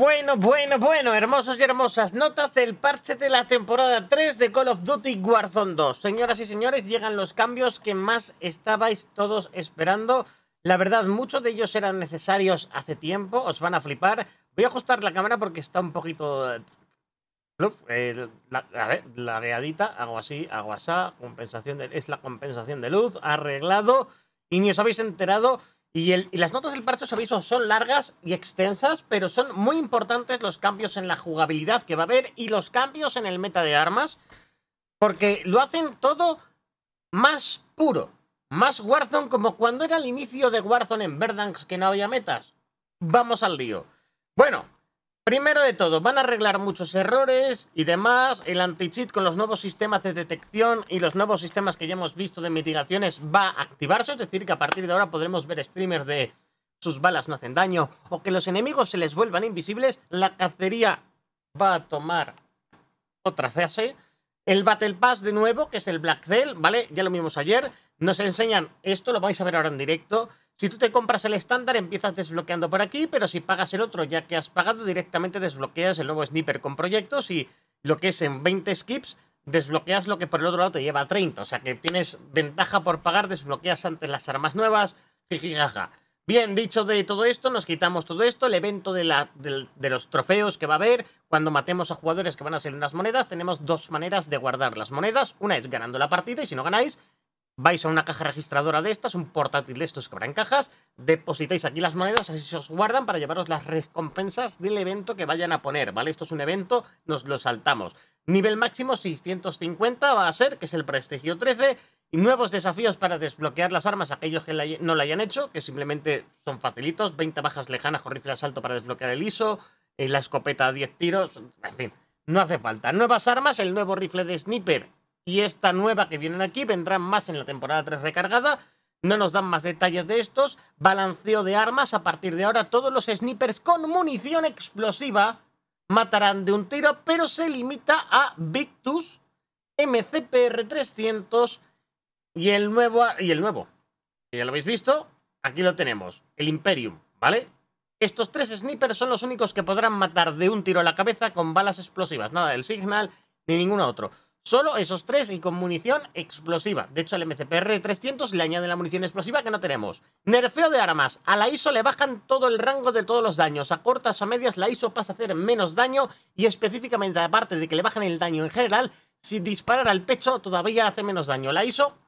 Bueno, bueno, bueno, hermosos y hermosas notas del parche de la temporada 3 de Call of Duty Warzone 2. Señoras y señores, llegan los cambios que más estabais todos esperando. La verdad, muchos de ellos eran necesarios hace tiempo, os van a flipar. Voy a ajustar la cámara porque está un poquito... Eh, eh, a ver, la lagueadita, hago así, hago así, compensación de, es la compensación de luz, arreglado, y ni os habéis enterado... Y, las notas del parche, de avisos son largas y extensas, pero son muy importantes los cambios en la jugabilidad que va a haber y los cambios en el meta de armas, porque lo hacen todo más puro, más Warzone como cuando era el inicio de Warzone en Verdansk que no había metas. Vamos al lío. Bueno, Primero de todo, van a arreglar muchos errores y demás. El anti-cheat con los nuevos sistemas de detección y los nuevos sistemas que ya hemos visto de mitigaciones va a activarse. Es decir, que a partir de ahora podremos ver streamers de sus balas no hacen daño o que los enemigos se les vuelvan invisibles. La cacería va a tomar otra fase. El Battle Pass de nuevo, que es el Black Cell, ¿vale? Ya lo vimos ayer. Nos enseñan esto, lo vais a ver ahora en directo. Si tú te compras el estándar, empiezas desbloqueando por aquí, pero si pagas el otro ya que has pagado, directamente desbloqueas el nuevo sniper con proyectos y lo que es en 20 skips, desbloqueas lo que por el otro lado te lleva a 30. O sea que tienes ventaja por pagar, desbloqueas antes las armas nuevas, jijijaja. Bien, dicho de todo esto, nos quitamos todo esto, el evento de, de los trofeos que va a haber, cuando matemos a jugadores que van a ser unas monedas, tenemos dos maneras de guardar las monedas, una es ganando la partida y si no ganáis, vais a una caja registradora de estas, un portátil de estos que habrá en cajas, depositáis aquí las monedas, así se os guardan para llevaros las recompensas del evento que vayan a poner, ¿vale? Esto es un evento, nos lo saltamos. Nivel máximo 650 va a ser, que es el prestigio 13, y nuevos desafíos para desbloquear las armas, aquellos que no la hayan hecho, que simplemente son facilitos, 20 bajas lejanas con rifle de asalto para desbloquear el ISO, eh, la escopeta a 10 tiros, en fin, no hace falta. Nuevas armas, el nuevo rifle de sniper y esta nueva que vienen aquí vendrán más en la temporada 3 recargada. No nos dan más detalles de estos. Balanceo de armas. A partir de ahora todos los snipers con munición explosiva matarán de un tiro, pero se limita a Victus, MCPR300 y el nuevo... Y el nuevo. Ya lo habéis visto. Aquí lo tenemos. El Imperium, ¿vale? Estos tres snipers son los únicos que podrán matar de un tiro a la cabeza con balas explosivas. Nada del Signal ni ningún otro. Solo esos tres y con munición explosiva. De hecho, al MCPR-300 le añaden la munición explosiva que no tenemos. Nerfeo de armas. A la ISO le bajan todo el rango de todos los daños. A cortas o medias la ISO pasa a hacer menos daño y específicamente, aparte de que le bajan el daño en general, si disparar al pecho todavía hace menos daño. La ISO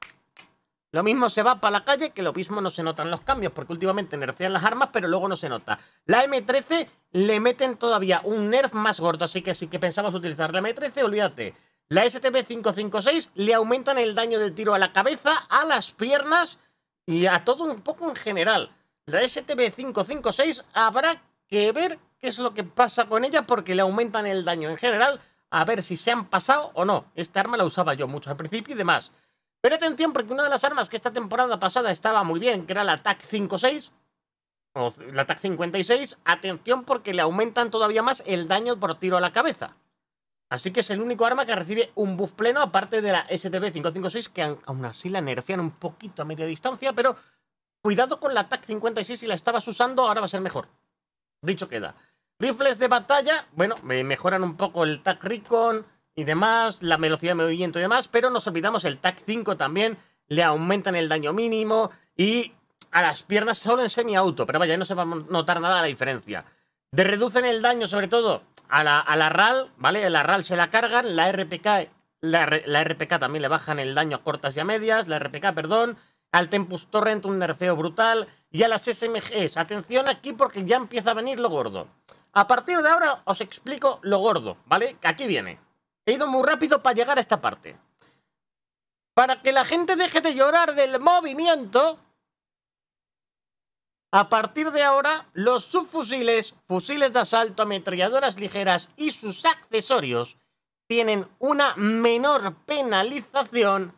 lo mismo se va para la calle que lo mismo no se notan los cambios, porque últimamente nerfean las armas, pero luego no se nota. La M13 le meten todavía un nerf más gordo, así que si que pensabas utilizar la M13, olvídate. La STB-556 le aumentan el daño del tiro a la cabeza, a las piernas y a todo un poco en general. La STB-556 habrá que ver qué es lo que pasa con ella porque le aumentan el daño en general, a ver si se han pasado o no. Esta arma la usaba yo mucho al principio y demás. Pero atención porque una de las armas que esta temporada pasada estaba muy bien, que era la TAC 56 o la TAC 56, atención porque le aumentan todavía más el daño por tiro a la cabeza. Así que es el único arma que recibe un buff pleno, aparte de la STB-556, que aún así la nerfean un poquito a media distancia, pero cuidado con la TAC-56, si la estabas usando, ahora va a ser mejor. Dicho queda. Rifles de batalla, bueno, mejoran un poco el TAC Recon y demás, la velocidad de movimiento y demás, pero nos olvidamos el TAC 5 también, le aumentan el daño mínimo y a las piernas solo en semi-auto, pero vaya, no se va a notar nada la diferencia. De reducen el daño, sobre todo, a la, RAL, ¿vale? La RAL se la cargan, la RPK, la, la RPK también le bajan el daño a cortas y a medias, la RPK, perdón, al Tempus Torrent un nerfeo brutal y a las SMGs. Atención aquí porque ya empieza a venir lo gordo. A partir de ahora os explico lo gordo, ¿vale? que Aquí viene. He ido muy rápido para llegar a esta parte. Para que la gente deje de llorar del movimiento, a partir de ahora, los subfusiles, fusiles de asalto, ametralladoras ligeras y sus accesorios tienen una menor penalización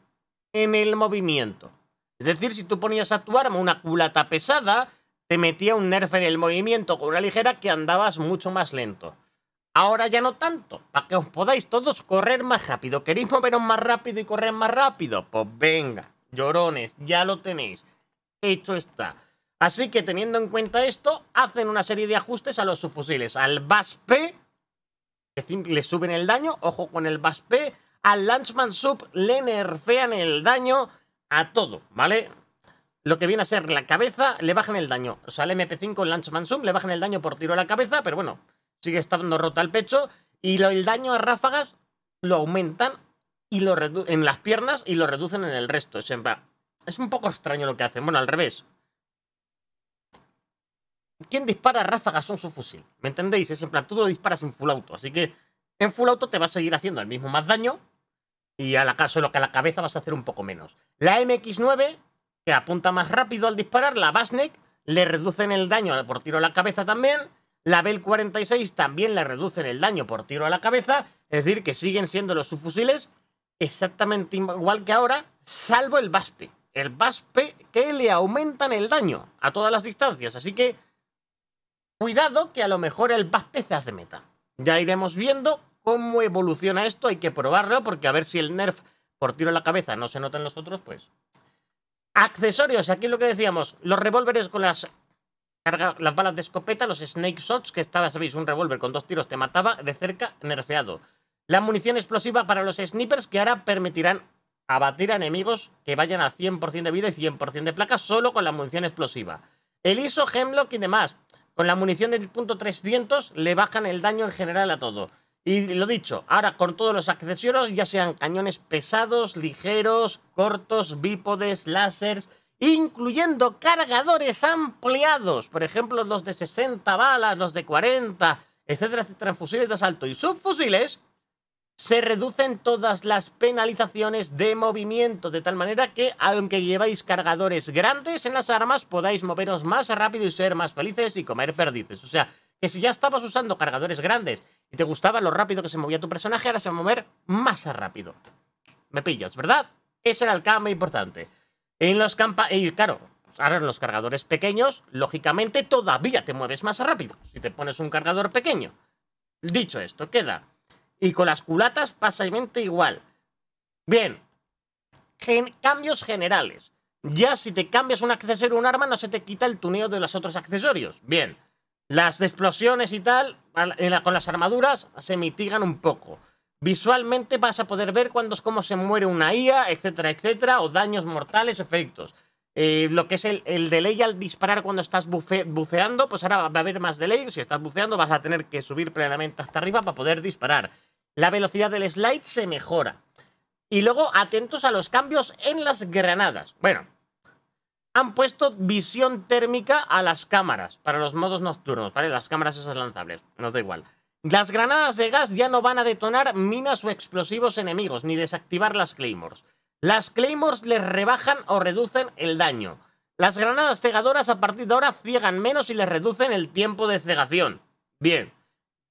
en el movimiento. Es decir, si tú ponías a tu arma una culata pesada, te metía un nerf en el movimiento con una ligera que andabas mucho más lento. Ahora ya no tanto, para que os podáis todos correr más rápido. ¿Queréis moveros más rápido y correr más rápido? Pues venga, llorones, ya lo tenéis. Hecho está. Así que teniendo en cuenta esto, hacen una serie de ajustes a los subfusiles. Al BASP, le suben el daño, ojo con el BASP. Al Lanchman Sub le nerfean el daño a todo, ¿vale? Lo que viene a ser la cabeza, le bajan el daño. O sea, al MP5 Lanchman Sub le bajan el daño por tiro a la cabeza, pero bueno, sigue estando rota el pecho. Y el daño a ráfagas lo aumentan y lo en las piernas y lo reducen en el resto. es un poco extraño lo que hacen. Bueno, al revés. Quién dispara ráfagas son su fusil. ¿Me entendéis? Es en plan, tú lo disparas en full auto. Así que en full auto te vas a seguir haciendo el mismo más daño. Y a la, lo que a la cabeza vas a hacer un poco menos. La MX9, que apunta más rápido al disparar, la VASNEK le reducen el daño por tiro a la cabeza también. La Bell 46 también le reducen el daño por tiro a la cabeza. Es decir, que siguen siendo los subfusiles exactamente igual que ahora, salvo el VASPE El VASPE, que le aumentan el daño a todas las distancias. Así que Cuidado que a lo mejor el Vaspe se hace meta. Ya iremos viendo cómo evoluciona esto, hay que probarlo, porque a ver si el nerf por tiro a la cabeza no se nota en los otros, pues... Accesorios, aquí es lo que decíamos, los revólveres con las, las balas de escopeta, los snake shots, que estaba, sabéis, un revólver con dos tiros te mataba de cerca, nerfeado. La munición explosiva para los snipers, que ahora permitirán abatir a enemigos que vayan a 100% de vida y 100% de placa solo con la munición explosiva. El ISO, Hemlock y demás, con la munición del 300 le bajan el daño en general a todo. Y lo dicho, ahora con todos los accesorios, ya sean cañones pesados, ligeros, cortos, bípodes, lásers, incluyendo cargadores ampliados, por ejemplo los de 60 balas, los de 40, etcétera, etcétera, fusiles de asalto y subfusiles, se reducen todas las penalizaciones de movimiento, de tal manera que, aunque lleváis cargadores grandes en las armas, podáis moveros más rápido y ser más felices y comer perdices. O sea, que si ya estabas usando cargadores grandes y te gustaba lo rápido que se movía tu personaje, ahora se va a mover más rápido. Me pillas, ¿verdad? Ese era el cambio importante. En los campa... Y claro, pues ahora en los cargadores pequeños, lógicamente todavía te mueves más rápido si te pones un cargador pequeño. Dicho esto, queda y con las culatas mente igual. Bien. cambios generales. Ya si te cambias un accesorio o un arma, no se te quita el tuneo de los otros accesorios. Bien. Las explosiones y tal, con las armaduras, se mitigan un poco. Visualmente vas a poder ver cuándo es cómo se muere una IA, etcétera, etcétera, o daños mortales, efectos. Eh, lo que es el, delay al disparar cuando estás buceando, pues ahora va a haber más delay. Si estás buceando, vas a tener que subir plenamente hasta arriba para poder disparar. La velocidad del slide se mejora. Y luego, atentos a los cambios en las granadas. Bueno, han puesto visión térmica a las cámaras para los modos nocturnos, ¿vale? Las cámaras esas lanzables, nos da igual. Las granadas de gas ya no van a detonar minas o explosivos enemigos, ni desactivar las claymores. Las Claymores les rebajan o reducen el daño. Las granadas cegadoras a partir de ahora ciegan menos y les reducen el tiempo de cegación. Bien.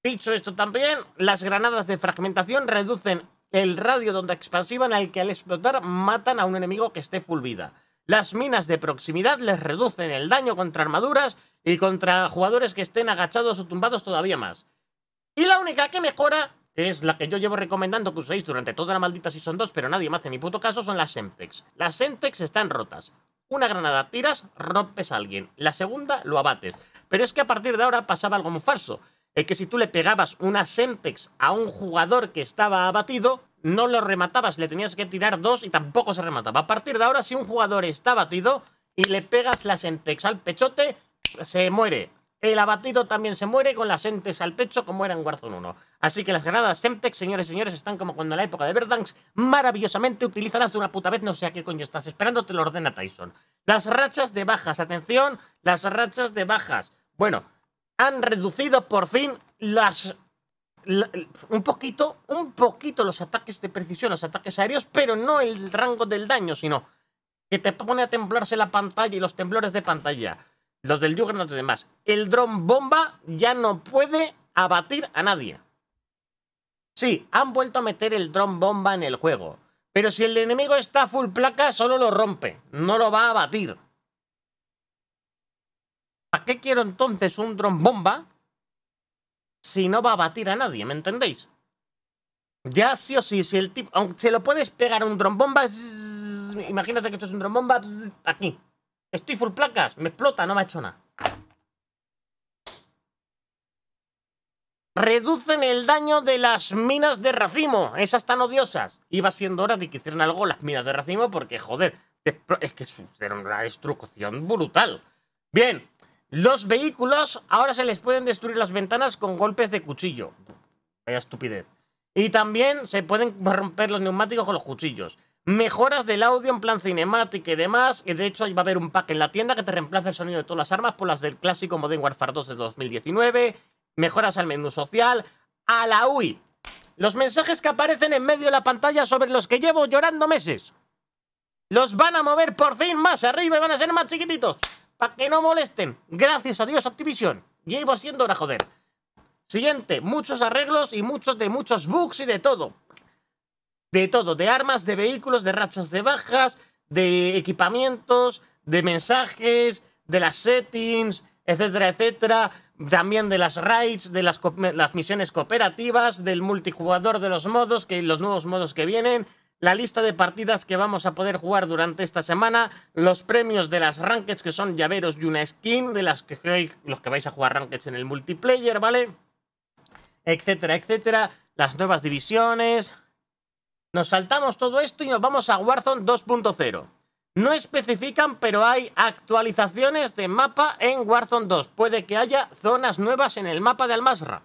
Dicho esto también, las granadas de fragmentación reducen el radio donde onda expansiva en el que al explotar matan a un enemigo que esté full vida. Las minas de proximidad les reducen el daño contra armaduras y contra jugadores que estén agachados o tumbados todavía más. Y la única que mejora que es la que yo llevo recomendando que uséis durante toda la maldita Season 2, pero nadie me hace ni puto caso, son las Sentex. Las Sentex están rotas. Una granada tiras, rompes a alguien. La segunda lo abates. Pero es que a partir de ahora pasaba algo muy falso. Es eh, que si tú le pegabas una Sentex a un jugador que estaba abatido, no lo rematabas, le tenías que tirar dos y tampoco se remataba. A partir de ahora, si un jugador está abatido y le pegas la Sentex al pechote, se muere. El abatido también se muere con las entes al pecho como era en Warzone 1. Así que las granadas Semtex, señores y señores, están como cuando en la época de Verdansk, maravillosamente utilizadas de una puta vez, no sé a qué coño estás esperando, te lo ordena Tyson. Las rachas de bajas, atención, las rachas de bajas. Bueno, han reducido por fin las... un poquito, un poquito los ataques de precisión, los ataques aéreos, pero no el rango del daño, sino que te pone a temblarse la pantalla y los temblores de pantalla. Los del Jugger no tienen más. El dron bomba ya no puede abatir a nadie. Sí, han vuelto a meter el dron bomba en el juego. Pero si el enemigo está full placa, solo lo rompe. No lo va a abatir. ¿Para qué quiero entonces un dron bomba si no va a abatir a nadie? ¿Me entendéis? Ya sí o sí, si el tipo. Aunque se lo puedes pegar a un dron bomba. imagínate que esto es un dron bomba. aquí. Estoy full placas, me explota, no me ha hecho nada. Reducen el daño de las minas de racimo. Esas tan odiosas. Iba siendo hora de que hicieran algo las minas de racimo porque, joder, es que era una destrucción brutal. Bien, los vehículos ahora se les pueden destruir las ventanas con golpes de cuchillo. Vaya estupidez. Y también se pueden romper los neumáticos con los cuchillos mejoras del audio en plan cinemática y demás. Y de hecho, va a haber un pack en la tienda que te reemplaza el sonido de todas las armas por las del clásico Modern Warfare 2 de 2019. Mejoras al menú social. A la UI. Los mensajes que aparecen en medio de la pantalla sobre los que llevo llorando meses. Los van a mover por fin más arriba y van a ser más chiquititos. Para que no molesten. Gracias a Dios, Activision. Llevo siendo hora, joder. Siguiente, muchos arreglos y muchos de muchos bugs y de todo de todo, de armas, de vehículos, de rachas de bajas, de equipamientos, de mensajes, de las settings, etcétera, etcétera. También de las raids, de las, misiones cooperativas, del multijugador de los modos, que los nuevos modos que vienen, la lista de partidas que vamos a poder jugar durante esta semana, los premios de las rankeds que son llaveros y una skin, de las que los que vais a jugar rankeds en el multiplayer, ¿vale? Etcétera, etcétera. Las nuevas divisiones, nos saltamos todo esto y nos vamos a Warzone 2.0. No especifican, pero hay actualizaciones de mapa en Warzone 2. Puede que haya zonas nuevas en el mapa de Almasra.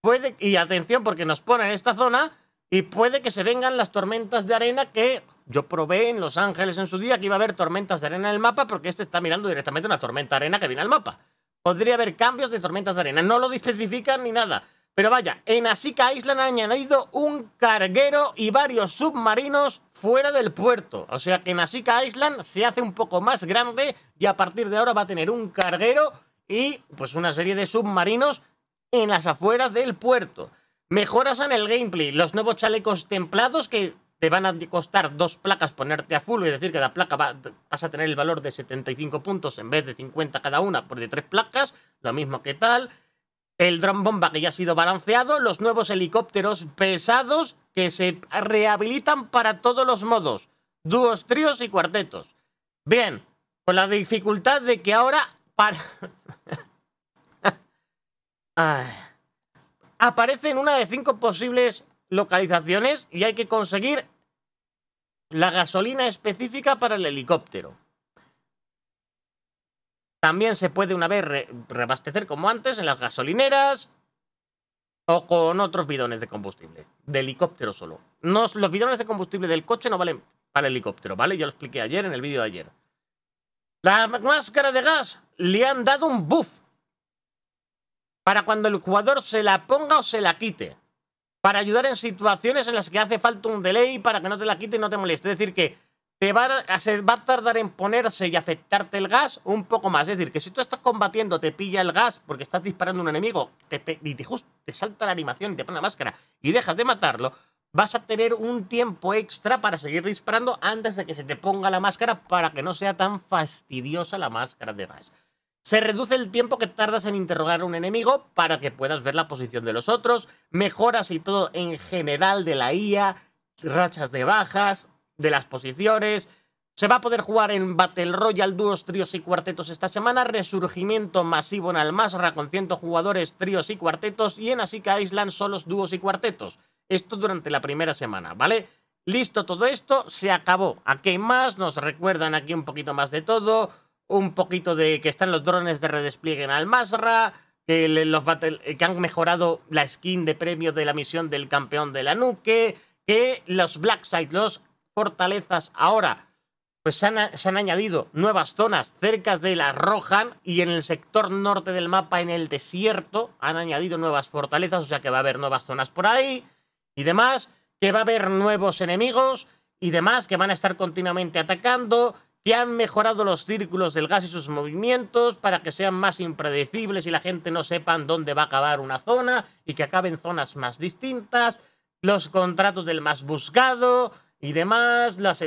Puede, y atención, porque nos ponen esta zona y puede que se vengan las tormentas de arena que yo probé en Los Ángeles en su día que iba a haber tormentas de arena en el mapa porque este está mirando directamente una tormenta de arena que viene al mapa. Podría haber cambios de tormentas de arena. No lo especifican ni nada. Pero vaya, en Asika Island han añadido un carguero y varios submarinos fuera del puerto. O sea que en Asika Island se hace un poco más grande y a partir de ahora va a tener un carguero y pues una serie de submarinos en las afueras del puerto. Mejoras en el gameplay, los nuevos chalecos templados que te van a costar dos placas ponerte a full, y decir, que la placa va, vas a tener el valor de 75 puntos en vez de 50 cada una por de tres placas, lo mismo que tal el dron bomba que ya ha sido balanceado, los nuevos helicópteros pesados que se rehabilitan para todos los modos, dúos, tríos y cuartetos. Bien, con la dificultad de que ahora Aparece en una de cinco posibles localizaciones y hay que conseguir la gasolina específica para el helicóptero. También se puede una vez reabastecer como antes en las gasolineras o con otros bidones de combustible, de helicóptero solo. los bidones de combustible del coche no valen para el helicóptero, ¿vale? Yo lo expliqué ayer en el vídeo de ayer. La máscara de gas le han dado un buff para cuando el jugador se la ponga o se la quite. Para ayudar en situaciones en las que hace falta un delay para que no te la quite y no te moleste. Es decir, que va a, va a tardar en ponerse y afectarte el gas un poco más. Es decir, que si tú estás combatiendo, te pilla el gas porque estás disparando a un enemigo te, y te, salta la animación y te pone la máscara y dejas de matarlo, vas a tener un tiempo extra para seguir disparando antes de que se te ponga la máscara para que no sea tan fastidiosa la máscara de gas. Se reduce el tiempo que tardas en interrogar a un enemigo para que puedas ver la posición de los otros, mejoras y todo en general de la IA, rachas de bajas, de las posiciones. Se va a poder jugar en Battle Royale dúos, tríos y cuartetos esta semana, resurgimiento masivo en Almazra, con 100 jugadores, tríos y cuartetos, y en Asica Island solos dúos y cuartetos. Esto durante la primera semana, ¿vale? Listo todo esto, se acabó. ¿a qué más, nos recuerdan aquí un poquito más de todo, un poquito de que están los drones de redespliegue en Almazra, que, los que han mejorado la skin de premio de la misión del campeón de la nuque, que los side los fortalezas ahora pues se han, añadido nuevas zonas cerca de la Rohan y en el sector norte del mapa, en el desierto, han añadido nuevas fortalezas, o sea que va a haber nuevas zonas por ahí y demás, que va a haber nuevos enemigos y demás que van a estar continuamente atacando, que han mejorado los círculos del gas y sus movimientos para que sean más impredecibles y la gente no sepan dónde va a acabar una zona y que acaben zonas más distintas, los contratos del más buscado, y demás. Las,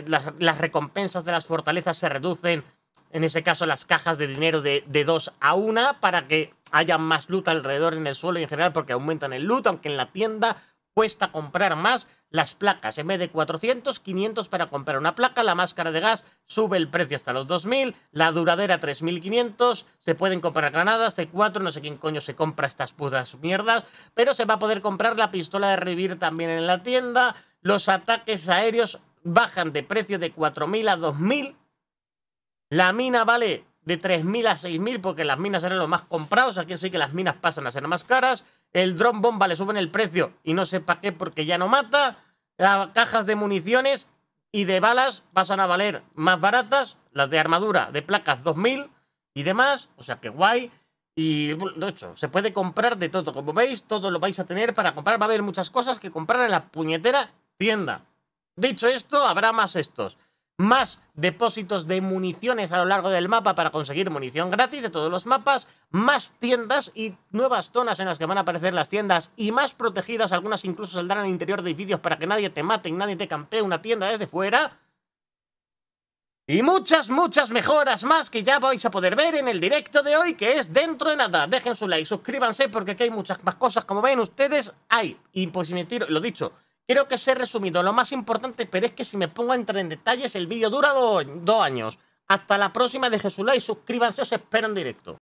recompensas de las fortalezas se reducen, en ese caso las cajas de dinero de, de 2 a 1 para que haya más loot alrededor en el suelo y en general porque aumentan el loot, aunque en la tienda cuesta comprar más las placas. En vez de 400, 500 para comprar una placa. La máscara de gas sube el precio hasta los 2000. La duradera 3500. Se pueden comprar granadas, C4. No sé quién coño se compra estas putas mierdas. Pero se va a poder comprar la pistola de revivir también en la tienda. Los ataques aéreos bajan de precio de 4000 a 2000. La mina vale de 3.000 a 6.000 porque las minas eran los más comprados. Aquí sí que las minas pasan a ser más caras. El drone bomba le suben el precio y no sé para qué porque ya no mata. Las cajas de municiones y de balas pasan a valer más baratas. Las de armadura, de placas 2.000 y demás. O sea que guay. Y de hecho, se puede comprar de todo. Como veis, todo lo vais a tener para comprar. Va a haber muchas cosas que comprar en la puñetera tienda. Dicho esto, habrá más estos más depósitos de municiones a lo largo del mapa para conseguir munición gratis de todos los mapas, más tiendas y nuevas zonas en las que van a aparecer las tiendas y más protegidas, algunas incluso saldrán al interior de vídeos para que nadie te mate y nadie te campee una tienda desde fuera. Y muchas, muchas mejoras más que ya vais a poder ver en el directo de hoy, que es dentro de nada. Dejen su like, suscríbanse porque aquí hay muchas más cosas, como ven ustedes, hay. Y pues, lo dicho, Quiero que se resumido lo más importante, pero es que si me pongo a entrar en detalles, el vídeo dura dos, años. Hasta la próxima de Jesús y suscríbanse, os espero en directo.